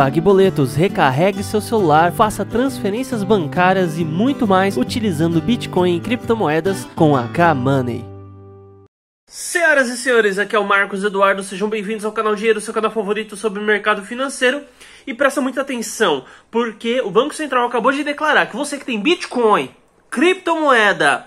pague boletos, recarregue seu celular, faça transferências bancárias e muito mais utilizando Bitcoin e criptomoedas com a K-Money. Senhoras e senhores, aqui é o Marcos Eduardo, sejam bem-vindos ao canal Dinheiro, seu canal favorito sobre o mercado financeiro. E presta muita atenção, porque o Banco Central acabou de declarar que você que tem Bitcoin, criptomoeda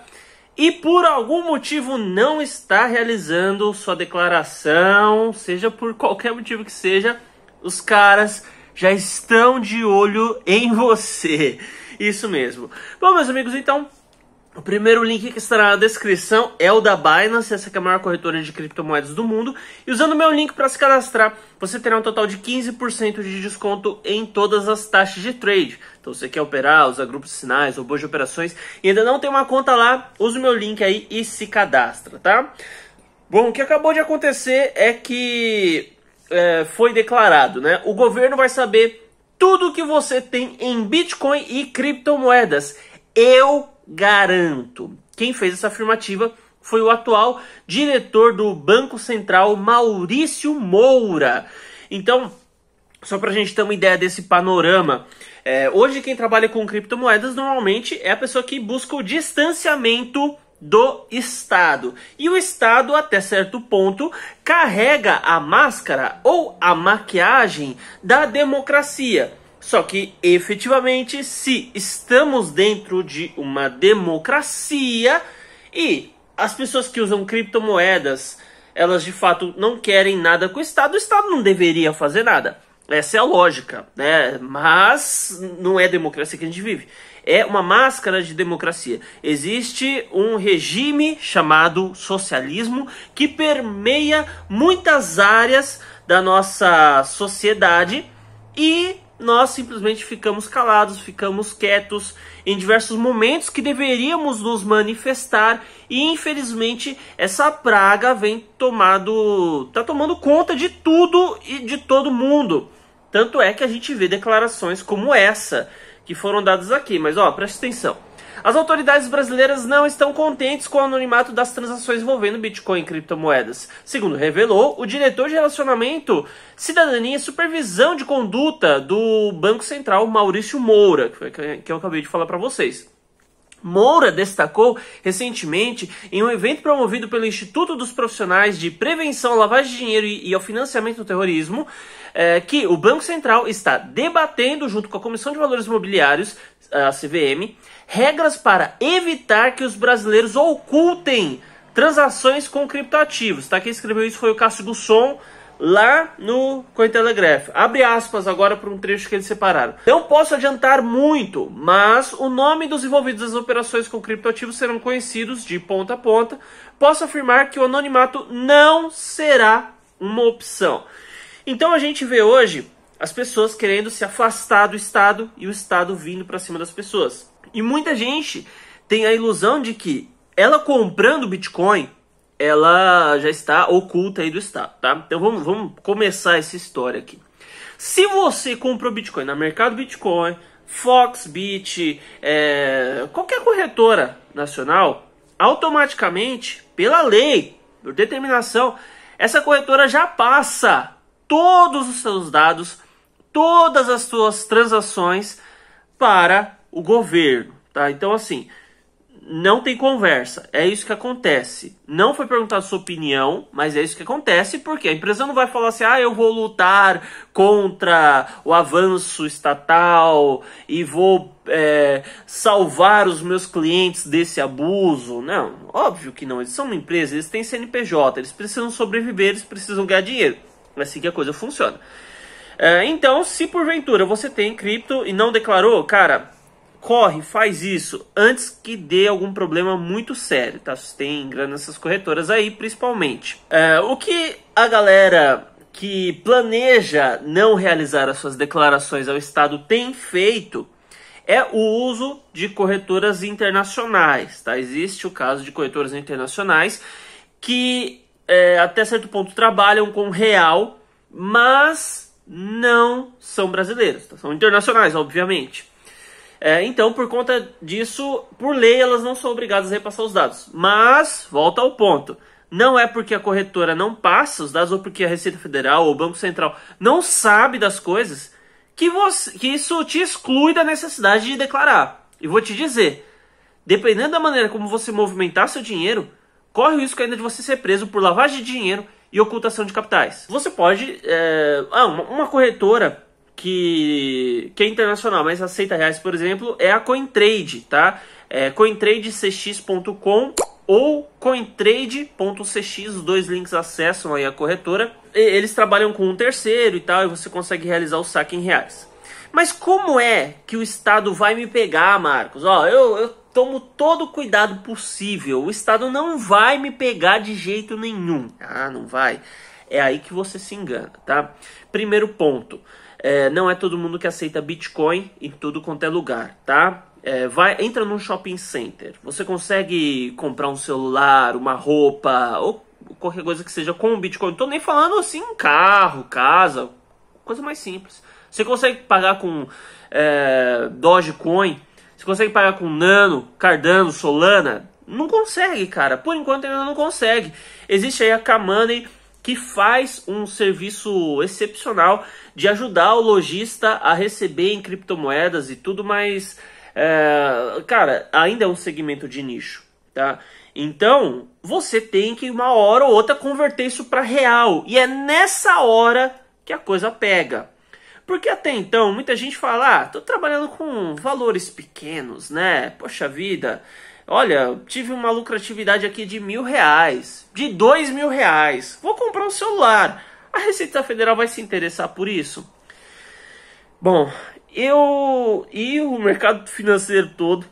e por algum motivo não está realizando sua declaração, seja por qualquer motivo que seja, os caras já estão de olho em você. Isso mesmo. Bom, meus amigos, então o primeiro link que estará na descrição é o da Binance, essa que é a maior corretora de criptomoedas do mundo. E usando o meu link para se cadastrar, você terá um total de 15% de desconto em todas as taxas de trade. Então, se você quer operar, usar grupos de sinais, robôs de operações e ainda não tem uma conta lá, use o meu link aí e se cadastra, tá? Bom, o que acabou de acontecer é que é, foi declarado, né? O governo vai saber tudo que você tem em Bitcoin e criptomoedas. Eu garanto. Quem fez essa afirmativa foi o atual diretor do Banco Central, Maurício Moura. Então, só para a gente ter uma ideia desse panorama, é, hoje quem trabalha com criptomoedas normalmente é a pessoa que busca o distanciamento do Estado. E o Estado, até certo ponto, carrega a máscara ou a maquiagem da democracia. Só que, efetivamente, se estamos dentro de uma democracia e as pessoas que usam criptomoedas, elas de fato não querem nada com o Estado, o Estado não deveria fazer nada. Essa é a lógica, né? Mas não é democracia que a gente vive. É uma máscara de democracia. Existe um regime chamado socialismo que permeia muitas áreas da nossa sociedade e nós simplesmente ficamos calados, ficamos quietos em diversos momentos que deveríamos nos manifestar e infelizmente essa praga vem tomado, tá tomando conta de tudo e de todo mundo. Tanto é que a gente vê declarações como essa que foram dadas aqui, mas ó, presta atenção. As autoridades brasileiras não estão contentes com o anonimato das transações envolvendo Bitcoin e criptomoedas. Segundo revelou o diretor de relacionamento, cidadania e supervisão de conduta do Banco Central, Maurício Moura, que, que eu acabei de falar para vocês. Moura destacou recentemente em um evento promovido pelo Instituto dos Profissionais de Prevenção à Lavagem de Dinheiro e ao Financiamento do Terrorismo é, que o Banco Central está debatendo, junto com a Comissão de Valores Imobiliários, a CVM, regras para evitar que os brasileiros ocultem transações com criptoativos. Tá? Quem escreveu isso foi o Cássio Gusson, lá no Cointelegraph. Abre aspas agora para um trecho que eles separaram. Não posso adiantar muito, mas o nome dos envolvidos nas operações com criptoativos serão conhecidos de ponta a ponta. Posso afirmar que o anonimato não será uma opção. Então a gente vê hoje as pessoas querendo se afastar do Estado e o Estado vindo para cima das pessoas. E muita gente tem a ilusão de que ela comprando Bitcoin ela já está oculta aí do Estado, tá? Então vamos, vamos começar essa história aqui. Se você comprou Bitcoin na Mercado Bitcoin, Foxbit, é, qualquer corretora nacional, automaticamente, pela lei, por determinação, essa corretora já passa todos os seus dados, todas as suas transações para o governo, tá? Então assim, não tem conversa. É isso que acontece. Não foi perguntada sua opinião, mas é isso que acontece, porque a empresa não vai falar assim: ah, eu vou lutar contra o avanço estatal e vou é, salvar os meus clientes desse abuso. Não, óbvio que não. Eles são uma empresa, eles têm CNPJ, eles precisam sobreviver, eles precisam ganhar dinheiro. É assim que a coisa funciona. É, então, se porventura você tem cripto e não declarou, cara, corre, faz isso antes que dê algum problema muito sério, tá? Se tem grana essas corretoras aí, principalmente. É, o que a galera que planeja não realizar as suas declarações ao Estado tem feito é o uso de corretoras internacionais, tá? Existe o caso de corretoras internacionais que é, até certo ponto trabalham com real, mas não são brasileiros, tá? são internacionais, obviamente. É, então, por conta disso, por lei, elas não são obrigadas a repassar os dados. Mas, volta ao ponto. Não é porque a corretora não passa os dados, ou porque a Receita Federal ou o Banco Central não sabe das coisas, que, você, que isso te exclui da necessidade de declarar. E vou te dizer, dependendo da maneira como você movimentar seu dinheiro, corre o risco ainda de você ser preso por lavagem de dinheiro e ocultação de capitais. Você pode. É, ah, uma, uma corretora que, que é internacional, mas aceita reais, por exemplo, é a CoinTrade, tá? É cointradecx.com ou cointrade.cx, os dois links acessam aí a corretora. E eles trabalham com um terceiro e tal, e você consegue realizar o saque em reais. Mas como é que o Estado vai me pegar, Marcos? Ó, eu, eu tomo todo o cuidado possível. O Estado não vai me pegar de jeito nenhum. Ah, não vai. É aí que você se engana, tá? Primeiro ponto. É, não é todo mundo que aceita Bitcoin em tudo quanto é lugar, tá? É, vai, entra num shopping center. Você consegue comprar um celular, uma roupa ou qualquer coisa que seja com Bitcoin. Não tô nem falando assim carro, casa, coisa mais simples. Você consegue pagar com é, Dogecoin? Você consegue pagar com Nano, Cardano, Solana? Não consegue, cara. Por enquanto ainda não consegue. Existe aí a Kamoney que faz um serviço excepcional de ajudar o lojista a receber em criptomoedas e tudo mais. É, cara, ainda é um segmento de nicho, tá? Então, você tem que uma hora ou outra converter isso para real. E é nessa hora que a coisa pega. Porque até então, muita gente fala: ah, tô trabalhando com valores pequenos, né? Poxa vida, Olha, tive uma lucratividade aqui de mil reais, de dois mil reais. Vou comprar um celular. A Receita Federal vai se interessar por isso? Bom, eu e o mercado financeiro todo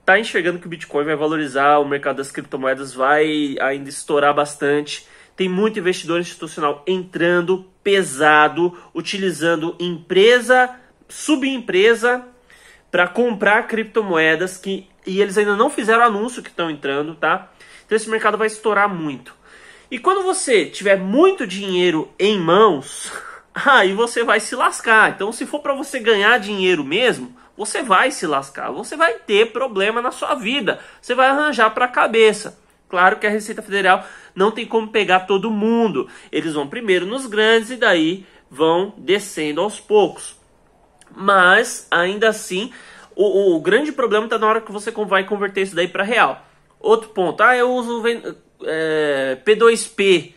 está enxergando que o Bitcoin vai valorizar, o mercado das criptomoedas vai ainda estourar bastante. Tem muito investidor institucional entrando pesado, utilizando empresa, subempresa para comprar criptomoedas que e eles ainda não fizeram anúncio que estão entrando, tá? Então esse mercado vai estourar muito. E quando você tiver muito dinheiro em mãos, aí você vai se lascar. Então se for para você ganhar dinheiro mesmo, você vai se lascar, você vai ter problema na sua vida, você vai arranjar para a cabeça. Claro que a Receita Federal não tem como pegar todo mundo. Eles vão primeiro nos grandes e daí vão descendo aos poucos. Mas, ainda assim, o, o grande problema está na hora que você vai converter isso daí para real. Outro ponto, ah, eu uso é, P2P.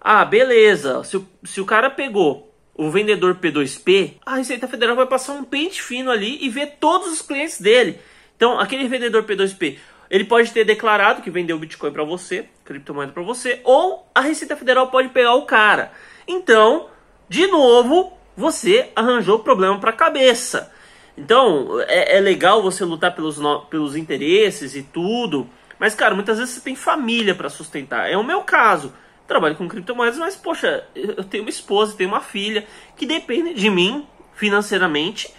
Ah, beleza, se o, se o cara pegou o vendedor P2P, a Receita Federal vai passar um pente fino ali e ver todos os clientes dele. Então, aquele vendedor P2P, ele pode ter declarado que vendeu Bitcoin para você, criptomoeda para você, ou a Receita Federal pode pegar o cara. Então, de novo, você arranjou problema para a cabeça. Então, é, é, legal você lutar pelos, pelos interesses e tudo, mas, cara, muitas vezes você tem família para sustentar. É o meu caso. Trabalho com criptomoedas, mas, poxa, eu tenho uma esposa, tenho uma filha que depende de mim financeiramente.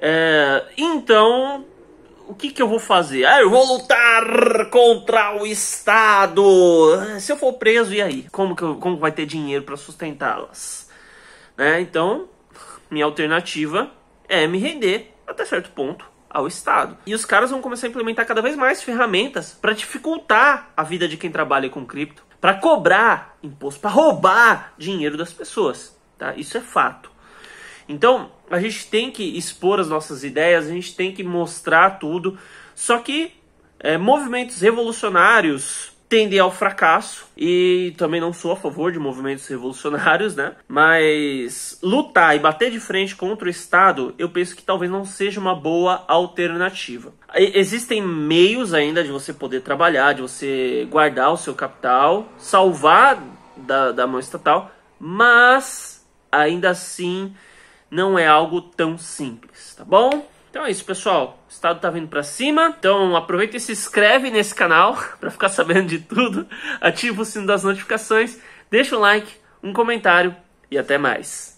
É, então, o que, que eu vou fazer? Ah, eu vou lutar contra o Estado. Se eu for preso, e aí? Como, que eu, como vai ter dinheiro para sustentá-las? Né? Então, minha alternativa é me render até certo ponto ao Estado. E os caras vão começar a implementar cada vez mais ferramentas para dificultar a vida de quem trabalha com cripto, para cobrar imposto, para roubar dinheiro das pessoas. Tá? Isso é fato. Então, a gente tem que expor as nossas ideias, a gente tem que mostrar tudo. Só que é, movimentos revolucionários Tender ao fracasso e também não sou a favor de movimentos revolucionários, né? Mas lutar e bater de frente contra o Estado, eu penso que talvez não seja uma boa alternativa. Existem meios ainda de você poder trabalhar, de você guardar o seu capital, salvar da, da mão estatal, mas ainda assim não é algo tão simples, tá bom? Então é isso, pessoal. O estado tá vindo para cima. Então aproveita e se inscreve nesse canal para ficar sabendo de tudo. Ativa o sino das notificações, deixa um like, um comentário e até mais.